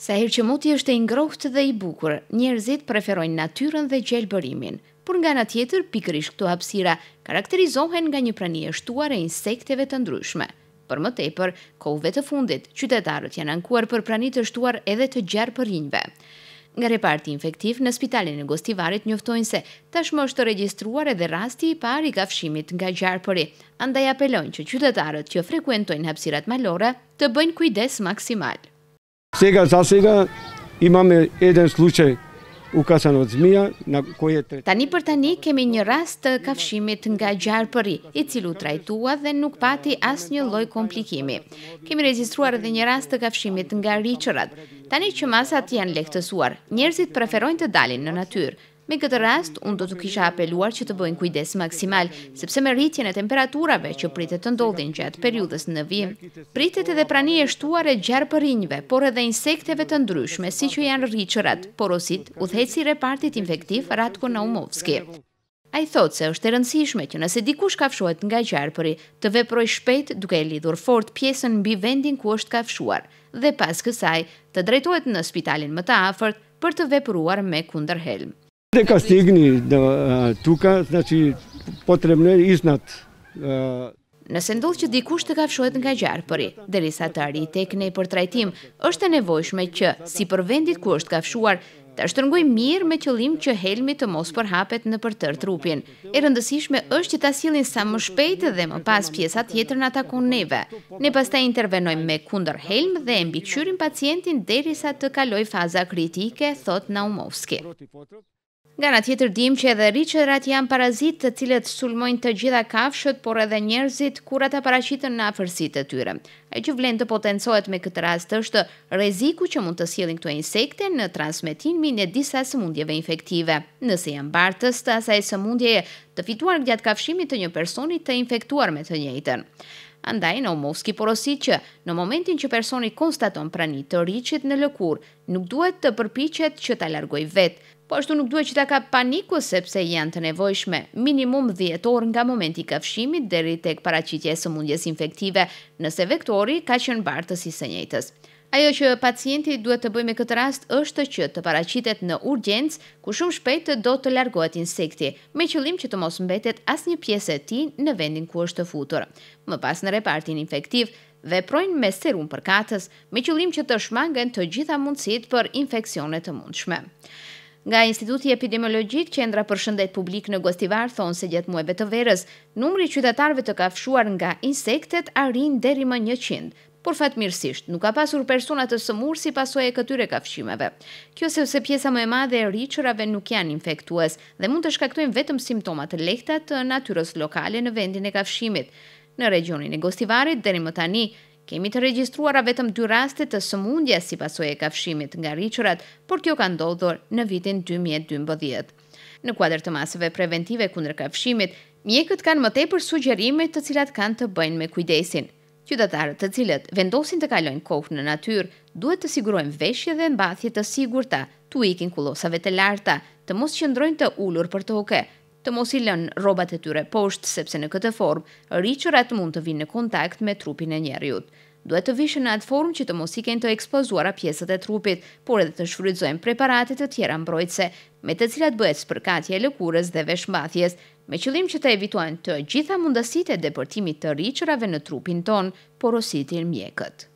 Sa herë që moti është e ngrohtë dhe i bukur, njerëzit preferojnë natyrën dhe gjelbërimin, por nga nga tjetër, pikërisht këto hapsira karakterizohen nga një prani e shtuar e insekteve të ndryshme. Për më tepër, kohëve të fundit, qytetarët janë ankuar për prani të shtuar edhe të gjerë për rinjve. Nga reparti infektiv, në spitalin e gostivarit njoftojnë se tashmë është të registruar edhe rasti i pari i kafshimit nga gjarpëri. andaj apelojnë që qytetarët që frekuentojnë hapësirat malore të bëjnë kujdes maksimal. Sega za sega imame eden sluqe u kasano të zmija na koje... Tani për tani kemi një rast të kafshimit nga përri, i cilu trajtua dhe nuk pati as një loj komplikimi. Kemi rezistruar dhe një rast të kafshimit nga rriqërat. Tani që masat janë lektësuar, njerëzit preferojnë të dalin në natyrë, Me këtë rast, unë do të kisha apeluar që të bëjnë kujdes maksimal, sepse me rritjen e temperaturave që pritet të ndodhin gjatë periudës në vim. Pritet edhe prani e shtuar e gjarë për rinjve, por edhe insekteve të ndryshme, si që janë rriqërat, porosit, u theci repartit infektiv Ratko Naumovski. A i thotë se është e rëndësishme që nëse dikush kafshuat nga gjarëpëri, të veproj shpejt duke e lidhur fort pjesën mbi vendin ku është kafshuar, dhe pas kësaj të drejtojt në spitalin më të afert për të vepruar me kunder helm. Dhe ka stigni tuka, znaqi po trebne isnat. Nëse ndodh që dikush të kafshojt nga gjarëpëri, dhe sa të arri i tekne i përtrajtim, është e nevojshme që, si për vendit ku është kafshuar, të është mirë me qëllim që helmi të mos përhapet në tërë trupin. E rëndësishme është që të asilin sa më shpejt dhe më pas pjesat jetër në atakon neve. Ne pas të intervenojmë me kunder helm dhe embiqyrim pacientin dhe sa të kaloj faza kritike, thot Naumovski. Nga në tjetër dim që edhe rriqërat janë parazit të cilët sulmojnë të gjitha kafshët, por edhe njerëzit kur ata paracitën në afërsit të tyre. E që vlenë të potencojt me këtë rast është reziku që mund të sielin këto insekte në transmitimin e disa sëmundjeve infektive. Nëse janë bartës të asaj sëmundje të fituar gjatë kafshimit të një personit të infektuar me të njëjtën. Andaj, në Moski porosi që në momentin që personi konstaton prani të rriqit në lëkur, nuk duhet të përpichet që ta largoj vetë, po ashtu nuk duhet që ta ka paniku sepse janë të nevojshme minimum 10 orë nga momenti i kafshimit deri tek paraqitja e sëmundjes infektive, nëse vektori ka qenë bartës i së njëjtës. Ajo që pacienti duhet të bëjë me këtë rast është që të paraqitet në urgjencë ku shumë shpejt do të largohet insekti, me qëllim që të mos mbetet asnjë pjesë e tij në vendin ku është futur. Më pas në repartin infektiv veprojnë me serum për katës, me qëllim që të shmangen të gjitha mundësit për infekcionet të mundshme. Nga Instituti Epidemiologjik Qendra për Shëndet Publik në Gostivar thon se gjatë muajve të verës, numri i qytetarëve të kafshuar nga insektet arrin deri më 100. Por fatmirësisht, nuk ka pasur persona të sëmurë si pasojë e këtyre kafshimeve. Kjo se ose pjesa më e madhe e rriqërave nuk janë infektues dhe mund të shkaktojnë vetëm simptoma të lehta të natyrës lokale në vendin e kafshimit. Në regionin e Gostivarit deri më tani Kemi të regjistruar vetëm dy raste të sëmundjes si pasojë e kafshimit nga rriqërat, por kjo ka ndodhur në vitin 2012. Në kuadrë të masave preventive kundër kafshimit, mjekët kanë më tepër sugjerime të cilat kanë të bëjnë me kujdesin. Qytetarët të cilët vendosin të kalojnë kohë në natyrë, duhet të sigurojnë veshje dhe mbathje të sigurta, të ikin kullosave të larta, të mos qëndrojnë të ulur për tokë, të mos i lënë rrobat e tyre poshtë sepse në këtë formë rriqërat mund të vinë në kontakt me trupin e njerëjut. Duhet të vishë në atë formë që të mos i kenë të ekspozuara pjesët e trupit, por edhe të shfrydzojnë preparatet të tjera mbrojtse, me të cilat bëhet së përkatje e lëkurës dhe veshmbathjes, me qëlim që të evituan të gjitha mundësit e depërtimit të rriqërave në trupin tonë, porositin mjekët.